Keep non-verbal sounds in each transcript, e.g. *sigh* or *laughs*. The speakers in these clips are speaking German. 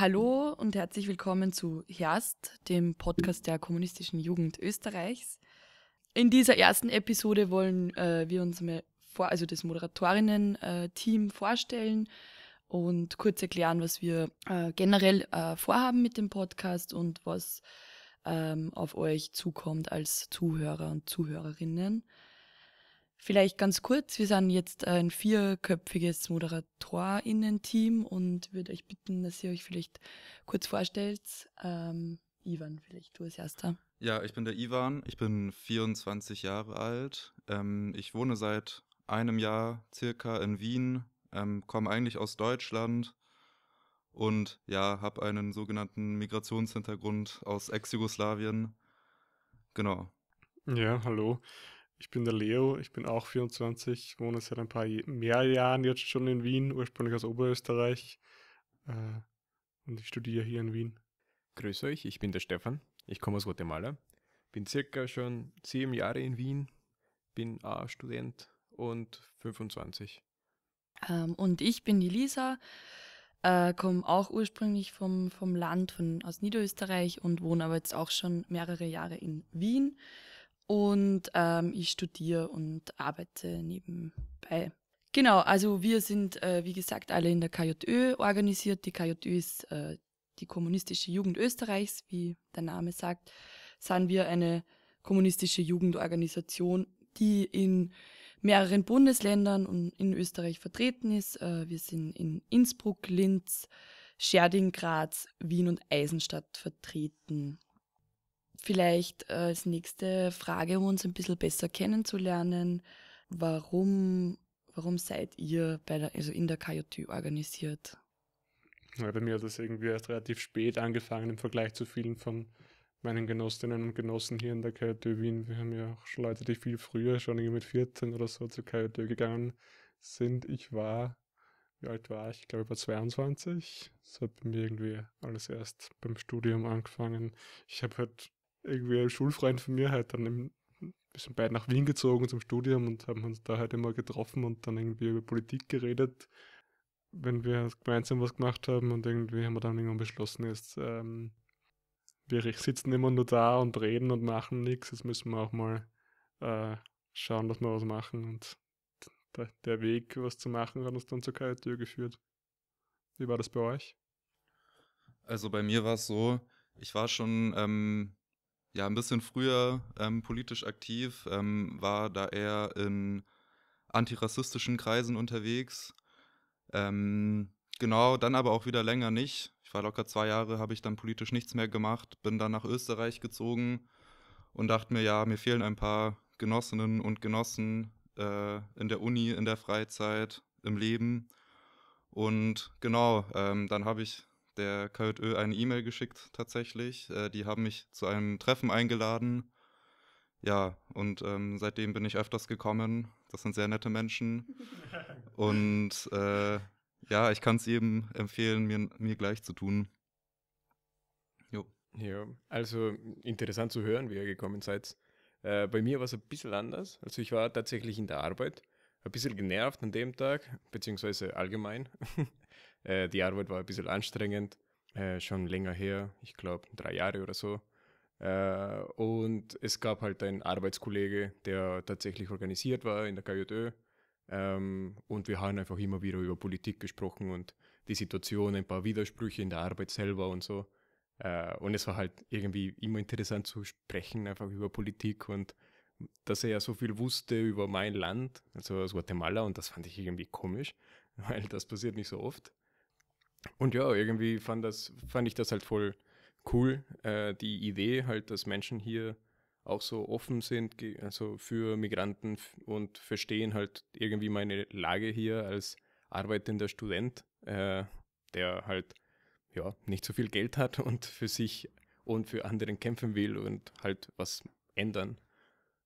Hallo und herzlich willkommen zu Herst, dem Podcast der kommunistischen Jugend Österreichs. In dieser ersten Episode wollen äh, wir uns mal vor, also das Moderatorinnen-Team äh, vorstellen und kurz erklären, was wir äh, generell äh, vorhaben mit dem Podcast und was ähm, auf euch zukommt als Zuhörer und Zuhörerinnen. Vielleicht ganz kurz, wir sind jetzt ein vierköpfiges ModeratorInnen-Team und würde euch bitten, dass ihr euch vielleicht kurz vorstellt. Ähm, Ivan, vielleicht du als erster. Ja, ich bin der Ivan, ich bin 24 Jahre alt. Ähm, ich wohne seit einem Jahr circa in Wien, ähm, komme eigentlich aus Deutschland und ja, habe einen sogenannten Migrationshintergrund aus Ex-Jugoslawien. Genau. Ja, hallo. Ich bin der Leo, ich bin auch 24, wohne seit ein paar mehr Jahren jetzt schon in Wien, ursprünglich aus Oberösterreich. Äh, und ich studiere hier in Wien. Grüß euch, ich bin der Stefan, ich komme aus Guatemala, bin circa schon sieben Jahre in Wien, bin A-Student und 25. Ähm, und ich bin die Lisa, äh, komme auch ursprünglich vom, vom Land von, aus Niederösterreich und wohne aber jetzt auch schon mehrere Jahre in Wien und ähm, ich studiere und arbeite nebenbei. Genau, also wir sind, äh, wie gesagt, alle in der KJÖ organisiert. Die KJÖ ist äh, die Kommunistische Jugend Österreichs, wie der Name sagt, sind wir eine kommunistische Jugendorganisation, die in mehreren Bundesländern und in Österreich vertreten ist. Äh, wir sind in Innsbruck, Linz, Scherding, Graz, Wien und Eisenstadt vertreten. Vielleicht äh, als nächste Frage, um uns ein bisschen besser kennenzulernen, warum, warum seid ihr bei der, also in der KJT organisiert? Ja, bei mir hat das irgendwie erst relativ spät angefangen im Vergleich zu vielen von meinen Genossinnen und Genossen hier in der KJT Wien. Wir haben ja auch schon Leute, die viel früher, schon irgendwie mit 14 oder so zur KJT gegangen sind. Ich war, wie alt war ich? Ich glaube, ich war 22. Das hat bei mir irgendwie alles erst beim Studium angefangen. Ich habe halt irgendwie ein Schulfreund von mir halt dann im, wir sind beide nach Wien gezogen zum Studium und haben uns da halt immer getroffen und dann irgendwie über Politik geredet, wenn wir gemeinsam was gemacht haben und irgendwie haben wir dann irgendwann beschlossen, jetzt ähm, wir sitzen immer nur da und reden und machen nichts, jetzt müssen wir auch mal äh, schauen, dass wir was machen und der, der Weg, was zu machen, hat uns dann zur KIT geführt. Wie war das bei euch? Also bei mir war es so, ich war schon ähm, ja ein bisschen früher ähm, politisch aktiv, ähm, war da eher in antirassistischen Kreisen unterwegs. Ähm, genau, dann aber auch wieder länger nicht. Ich war locker zwei Jahre, habe ich dann politisch nichts mehr gemacht, bin dann nach Österreich gezogen und dachte mir, ja, mir fehlen ein paar Genossinnen und Genossen äh, in der Uni, in der Freizeit, im Leben. Und genau, ähm, dann habe ich der KJÖ eine E-Mail geschickt tatsächlich. Äh, die haben mich zu einem Treffen eingeladen. Ja, und ähm, seitdem bin ich öfters gekommen. Das sind sehr nette Menschen. *laughs* Und äh, ja, ich kann es eben empfehlen, mir, mir gleich zu tun. Jo. Ja, also interessant zu hören, wie ihr gekommen seid. Äh, bei mir war es ein bisschen anders. Also ich war tatsächlich in der Arbeit, ein bisschen genervt an dem Tag, beziehungsweise allgemein. *laughs* Äh, die Arbeit war ein bisschen anstrengend, äh, schon länger her, ich glaube drei Jahre oder so. Äh, und es gab halt einen Arbeitskollege, der tatsächlich organisiert war in der KJÖ. Ähm, und wir haben einfach immer wieder über Politik gesprochen und die Situation, ein paar Widersprüche in der Arbeit selber und so. Äh, und es war halt irgendwie immer interessant zu sprechen, einfach über Politik und dass er ja so viel wusste über mein Land, also aus Guatemala, und das fand ich irgendwie komisch, *laughs* weil das passiert nicht so oft. Und ja, irgendwie fand, das, fand ich das halt voll cool, äh, die Idee halt, dass Menschen hier auch so offen sind, also für Migranten und verstehen halt irgendwie meine Lage hier als arbeitender Student, äh, der halt ja nicht so viel Geld hat und für sich und für anderen kämpfen will und halt was ändern.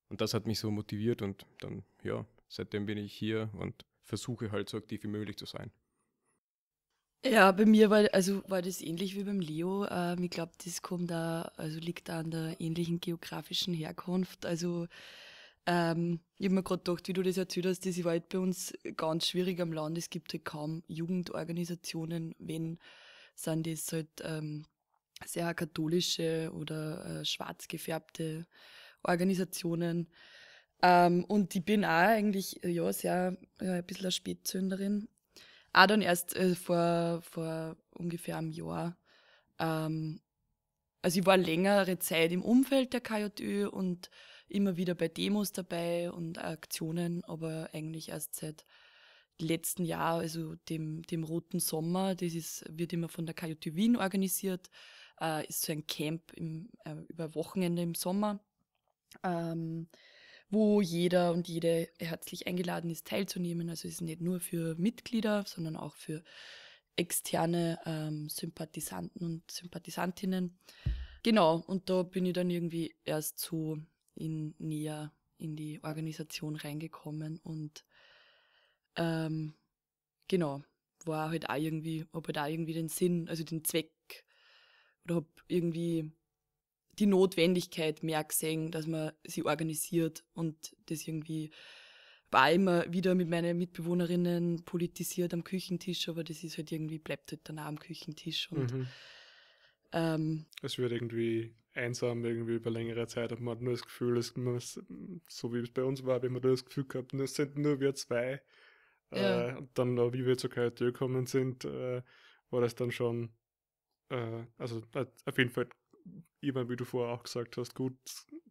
Und das hat mich so motiviert und dann ja, seitdem bin ich hier und versuche halt so aktiv wie möglich zu sein. Ja, bei mir war, also war das ähnlich wie beim Leo. Ähm, ich glaube, das kommt da, also liegt da an der ähnlichen geografischen Herkunft. Also ähm, ich habe mir gerade gedacht, wie du das erzählt hast, das war halt bei uns ganz schwierig am Land. Es gibt halt kaum Jugendorganisationen. Wenn, sind das halt ähm, sehr katholische oder äh, schwarz gefärbte Organisationen. Ähm, und ich bin auch eigentlich ja, sehr ja, äh, ein bisschen eine Spätzünderin auch dann erst äh, vor, vor ungefähr einem Jahr. Ähm, also ich war längere Zeit im Umfeld der KJÖ und immer wieder bei Demos dabei und Aktionen, aber eigentlich erst seit letzten Jahr, also dem, dem Roten Sommer, das ist, wird immer von der KJÖ Wien organisiert, äh, ist so ein Camp im, äh, über Wochenende im Sommer. Ähm, wo jeder und jede herzlich eingeladen ist, teilzunehmen. Also es ist nicht nur für Mitglieder, sondern auch für externe ähm, Sympathisanten und Sympathisantinnen. Genau, und da bin ich dann irgendwie erst so in, näher in die Organisation reingekommen und ähm, genau, war halt auch irgendwie, hab halt auch irgendwie den Sinn, also den Zweck oder hab irgendwie die Notwendigkeit mehr gesehen, dass man sie organisiert und das irgendwie war immer wieder mit meinen Mitbewohnerinnen politisiert am Küchentisch, aber das ist halt irgendwie, bleibt halt danach am Küchentisch und mhm. ähm, es wird irgendwie einsam irgendwie über längere Zeit, aber man hat nur das Gefühl, dass man, so wie es bei uns war, wenn man das Gefühl gehabt, es sind nur wir zwei. Ja. Äh, und dann, wie wir zur KIT gekommen sind, äh, war das dann schon, äh, also äh, auf jeden Fall immer, wie du vorher auch gesagt hast, gut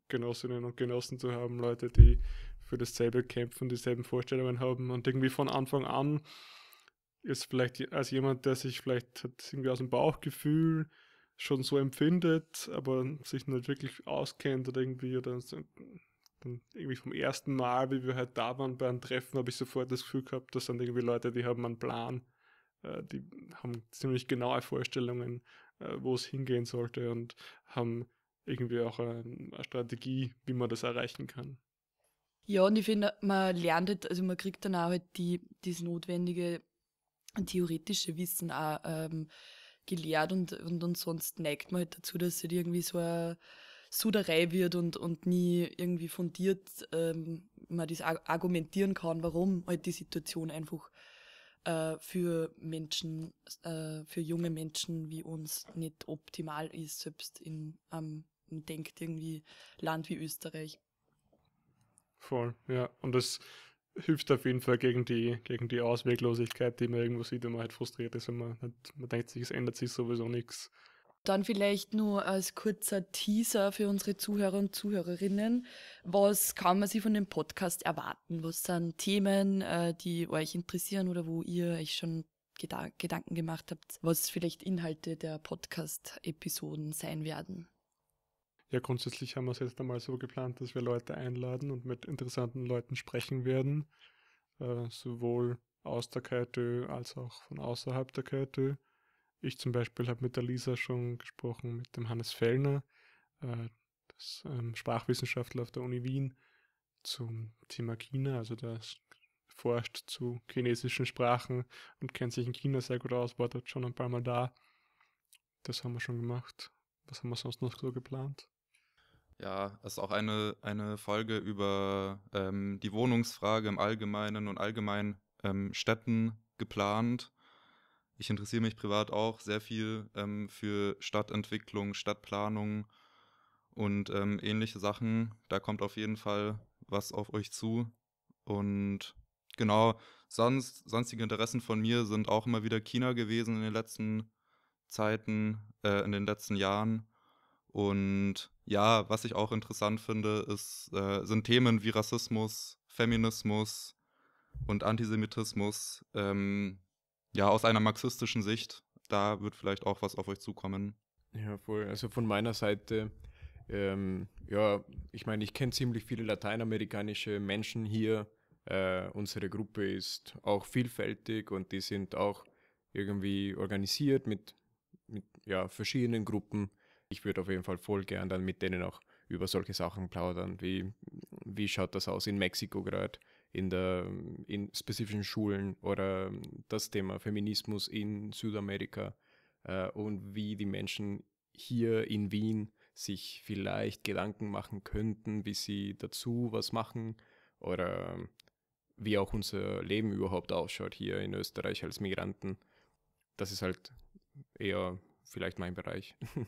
Genossinnen und Genossen zu haben, Leute, die für dasselbe kämpfen, dieselben Vorstellungen haben und irgendwie von Anfang an ist vielleicht als jemand, der sich vielleicht hat irgendwie aus dem Bauchgefühl schon so empfindet, aber sich nicht wirklich auskennt oder irgendwie oder dann irgendwie vom ersten Mal, wie wir halt da waren bei einem Treffen, habe ich sofort das Gefühl gehabt, das sind irgendwie Leute, die haben einen Plan, äh, die haben ziemlich genaue Vorstellungen äh, wo es hingehen sollte und haben irgendwie auch eine, ähm, eine Strategie, wie man das erreichen kann. Ja, und ich finde, man lernt, halt, also man kriegt dann auch halt die, das notwendige theoretische Wissen auch ähm, gelehrt und, und, und sonst neigt man halt dazu, dass es halt irgendwie so eine Suderei wird und, und nie irgendwie fundiert ähm, man das argumentieren kann, warum halt die Situation einfach äh, für Menschen, äh, für junge Menschen wie uns nicht optimal ist, selbst in einem, ähm, denkt irgendwie Land wie Österreich. Voll, ja. Und das hilft auf jeden Fall gegen die, gegen die Ausweglosigkeit, die man irgendwo sieht, wenn man halt frustriert ist, wenn man, halt, man denkt sich, es ändert sich sowieso nichts. Dann vielleicht nur als kurzer Teaser für unsere Zuhörer und Zuhörerinnen. Was kann man sich von dem Podcast erwarten? Was sind Themen, äh, die euch interessieren oder wo ihr euch schon Gedanken gemacht habt, was vielleicht Inhalte der Podcast-Episoden sein werden? Ja, grundsätzlich haben wir es jetzt einmal so geplant, dass wir Leute einladen und mit interessanten Leuten sprechen werden. Äh, sowohl aus der KTÖ als auch von außerhalb der KTÖ. Ich zum Beispiel habe mit der Lisa schon gesprochen, mit dem Hannes Fellner, äh, das, ähm, Sprachwissenschaftler auf der Uni Wien, zum Thema China. Also der forscht zu chinesischen Sprachen und kennt sich in China sehr gut aus, war dort schon ein paar Mal da. Das haben wir schon gemacht. Was haben wir sonst noch so geplant? Ja, es also ist auch eine, eine Folge über ähm, die Wohnungsfrage im Allgemeinen und allgemein ähm, Städten geplant ich interessiere mich privat auch sehr viel ähm, für Stadtentwicklung, Stadtplanung und ähm, ähnliche Sachen. Da kommt auf jeden Fall was auf euch zu. Und genau, sonst, sonstige Interessen von mir sind auch immer wieder China gewesen in den letzten Zeiten, äh, in den letzten Jahren. Und ja, was ich auch interessant finde, ist, äh, sind Themen wie Rassismus, Feminismus und Antisemitismus. Ähm, ja, aus einer marxistischen Sicht, da wird vielleicht auch was auf euch zukommen. Ja, voll. Also von meiner Seite, ähm, ja, ich meine, ich kenne ziemlich viele lateinamerikanische Menschen hier. Äh, unsere Gruppe ist auch vielfältig und die sind auch irgendwie organisiert mit, mit ja, verschiedenen Gruppen. Ich würde auf jeden Fall voll gern dann mit denen auch über solche Sachen plaudern, wie, wie schaut das aus in Mexiko gerade, in der in spezifischen Schulen oder das Thema Feminismus in Südamerika äh, und wie die Menschen hier in Wien sich vielleicht Gedanken machen könnten, wie sie dazu was machen oder wie auch unser Leben überhaupt ausschaut hier in Österreich als Migranten. Das ist halt eher vielleicht mein Bereich. *laughs*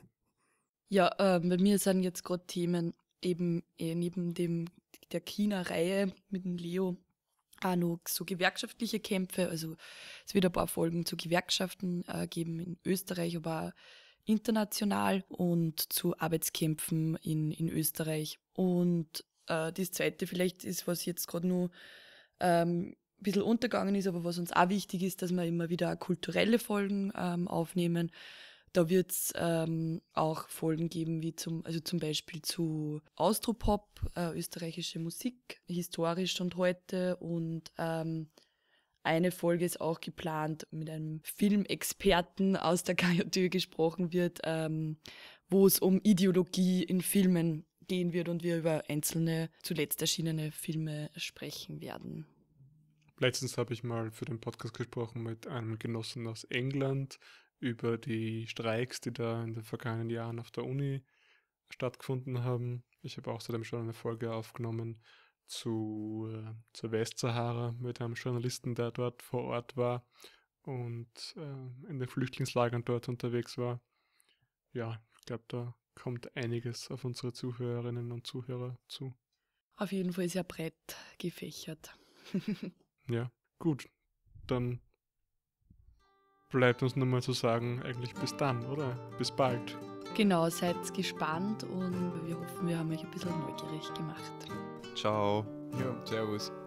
Ja, äh, bei mir sind jetzt gerade Themen eben eh, neben dem der China-Reihe mit dem Leo auch noch so gewerkschaftliche Kämpfe. Also es wird ein paar Folgen zu Gewerkschaften äh, geben in Österreich, aber auch international und zu Arbeitskämpfen in, in Österreich. Und äh, das zweite vielleicht ist, was jetzt gerade nur ähm, ein bisschen untergegangen ist, aber was uns auch wichtig ist, dass wir immer wieder kulturelle Folgen ähm, aufnehmen da wird es ähm, auch Folgen geben, wie zum, also zum Beispiel zu Austropop, äh, österreichische Musik, historisch und heute. Und ähm, eine Folge ist auch geplant, mit einem Filmexperten aus der KJÖ gesprochen wird, ähm, wo es um Ideologie in Filmen gehen wird und wir über einzelne zuletzt erschienene Filme sprechen werden. Letztens habe ich mal für den Podcast gesprochen mit einem Genossen aus England, über die Streiks, die da in den vergangenen Jahren auf der Uni stattgefunden haben. Ich habe außerdem schon eine Folge aufgenommen zu, äh, zur Westsahara mit einem Journalisten, der dort vor Ort war und äh, in den Flüchtlingslagern dort unterwegs war. Ja, ich glaube, da kommt einiges auf unsere Zuhörerinnen und Zuhörer zu. Auf jeden Fall ist ja breit gefächert. *laughs* ja, gut. Dann bleibt uns nur mal zu sagen, eigentlich bis dann, oder? Bis bald. Genau, seid gespannt und wir hoffen, wir haben euch ein bisschen neugierig gemacht. Ciao. Ja, servus.